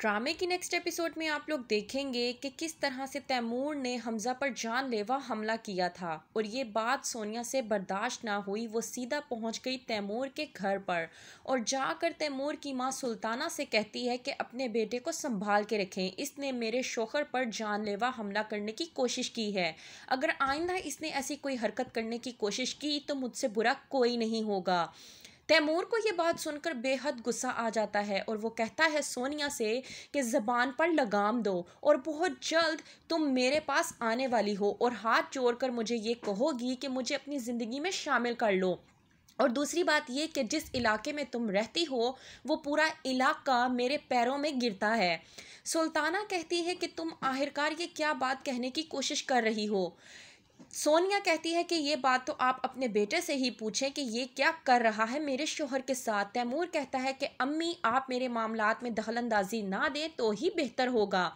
ड्रामे की next episode में आप लोग देखेंगे कि किस तरह से तैमूर ने हमजा पर जानलेवा हमला किया था और ये बात सोनिया से बर्दाश्त ना हुई वो सीधा पहुंच गई तैमूर के घर पर और जाकर तैमूर की माँ सुल्ताना से कहती है कि अपने बेटे को संभाल के रखें इसने मेरे शोहर पर जानलेवा हमला करने की कोशिश की है अगर आइंदा इसने ऐसी कोई हरकत करने की कोशिश की तो मुझसे बुरा कोई नहीं होगा तैमूर को ये बात सुनकर बेहद गुस्सा आ जाता है और वो कहता है सोनिया से कि ज़बान पर लगाम दो और बहुत जल्द तुम मेरे पास आने वाली हो और हाथ जोड़ कर मुझे ये कहोगी कि मुझे अपनी ज़िंदगी में शामिल कर लो और दूसरी बात ये कि जिस इलाके में तुम रहती हो वो पूरा इलाका मेरे पैरों में गिरता है सुल्ताना कहती है कि तुम आखिरकार ये क्या बात कहने की कोशिश कर रही हो सोनिया कहती है कि ये बात तो आप अपने बेटे से ही पूछें कि ये क्या कर रहा है मेरे शोहर के साथ तैमूर कहता है कि अम्मी आप मेरे मामलात में दखल अंदाजी ना दें तो ही बेहतर होगा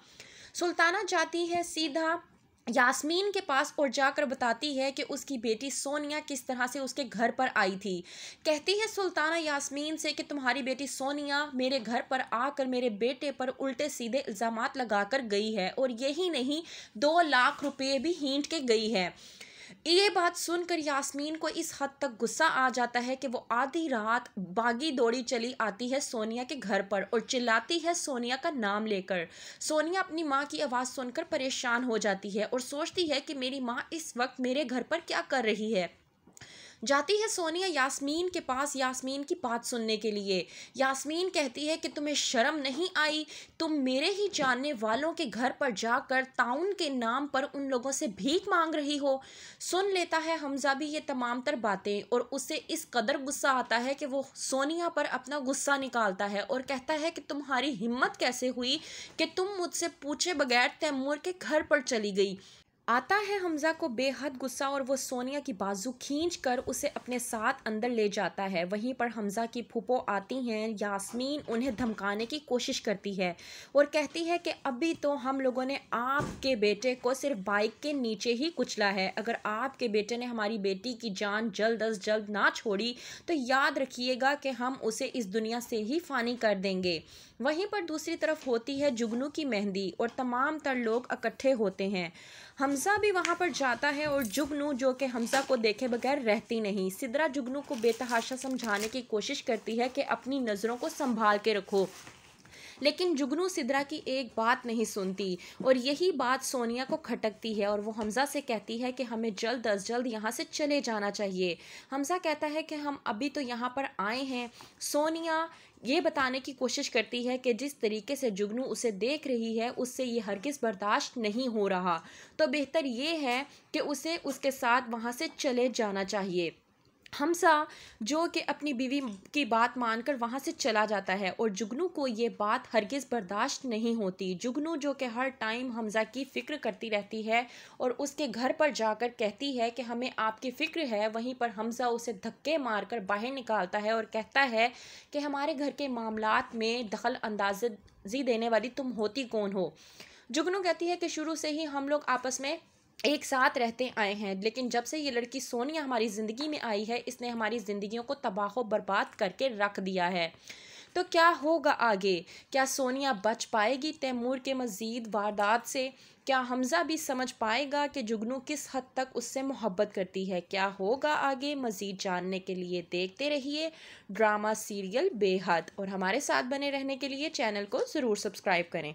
सुल्ताना चाहती है सीधा यास्मीन के पास और जाकर बताती है कि उसकी बेटी सोनिया किस तरह से उसके घर पर आई थी कहती है सुल्ताना यास्मीन से कि तुम्हारी बेटी सोनिया मेरे घर पर आकर मेरे बेटे पर उल्टे सीधे इल्ज़ाम लगाकर गई है और यही नहीं दो लाख रुपए भी हींट के गई है ये बात सुनकर यास्मीन को इस हद तक गुस्सा आ जाता है कि वो आधी रात बागी दौड़ी चली आती है सोनिया के घर पर और चिल्लाती है सोनिया का नाम लेकर सोनिया अपनी माँ की आवाज़ सुनकर परेशान हो जाती है और सोचती है कि मेरी माँ इस वक्त मेरे घर पर क्या कर रही है जाती है सोनिया यास्मीन के पास यास्मीन की बात सुनने के लिए यास्मीन कहती है कि तुम्हें शर्म नहीं आई तुम मेरे ही जानने वालों के घर पर जाकर ताउन के नाम पर उन लोगों से भीख मांग रही हो सुन लेता है हमजा भी ये तमाम तर बातें और उसे इस कदर गुस्सा आता है कि वो सोनिया पर अपना गुस्सा निकालता है और कहता है कि तुम्हारी हिम्मत कैसे हुई कि तुम मुझसे पूछे बगैर तैमूर के घर पर चली गई आता है हमज़ा को बेहद गुस्सा और वो सोनिया की बाजू खींच कर उसे अपने साथ अंदर ले जाता है वहीं पर हमज़ा की फूपो आती हैं यास्मीन उन्हें धमकाने की कोशिश करती है और कहती है कि अभी तो हम लोगों ने आपके बेटे को सिर्फ बाइक के नीचे ही कुचला है अगर आपके बेटे ने हमारी बेटी की जान जल्द अज जल्द ना छोड़ी तो याद रखिएगा कि हम उसे इस दुनिया से ही फ़ानी कर देंगे वहीं पर दूसरी तरफ होती है जुगनू की मेहंदी और तमाम तर लोग इकट्ठे होते हैं हम हमज़ा भी वहाँ पर जाता है और जुगनू जो कि हमज़ा को देखे बगैर रहती नहीं सिदरा जुगनू को बेतहाशा समझाने की कोशिश करती है कि अपनी नज़रों को संभाल के रखो लेकिन जुगनू सिद्रा की एक बात नहीं सुनती और यही बात सोनिया को खटकती है और वो हमज़ा से कहती है कि हमें जल्द अज जल्द यहाँ से चले जाना चाहिए हमज़ा कहता है कि हम अभी तो यहाँ पर आए हैं सोनिया ये बताने की कोशिश करती है कि जिस तरीके से जुगनू उसे देख रही है उससे ये हरगिज़ बर्दाश्त नहीं हो रहा तो बेहतर ये है कि उसे उसके साथ वहाँ से चले जाना चाहिए हमसा जो कि अपनी बीवी की बात मानकर वहाँ से चला जाता है और जुगनू को ये बात हरगिज़ बर्दाश्त नहीं होती जुगनू जो कि हर टाइम हमज़ा की फ़िक्र करती रहती है और उसके घर पर जाकर कहती है कि हमें आपकी फ़िक्र है वहीं पर हमज़ा उसे धक्के मारकर बाहर निकालता है और कहता है कि हमारे घर के मामला में दखल अंदाजी देने वाली तुम होती कौन हो जुगनू कहती है कि शुरू से ही हम लोग आपस में एक साथ रहते आए हैं लेकिन जब से ये लड़की सोनिया हमारी ज़िंदगी में आई है इसने हमारी ज़िंदगियों को तबाह बर्बाद करके रख दिया है तो क्या होगा आगे क्या सोनिया बच पाएगी तैमूर के मज़ीद वारदात से क्या हमज़ा भी समझ पाएगा कि जुगनू किस हद तक उससे मोहब्बत करती है क्या होगा आगे मज़ीद जानने के लिए देखते रहिए ड्रामा सीरियल बेहद और हमारे साथ बने रहने के लिए चैनल को ज़रूर सब्सक्राइब करें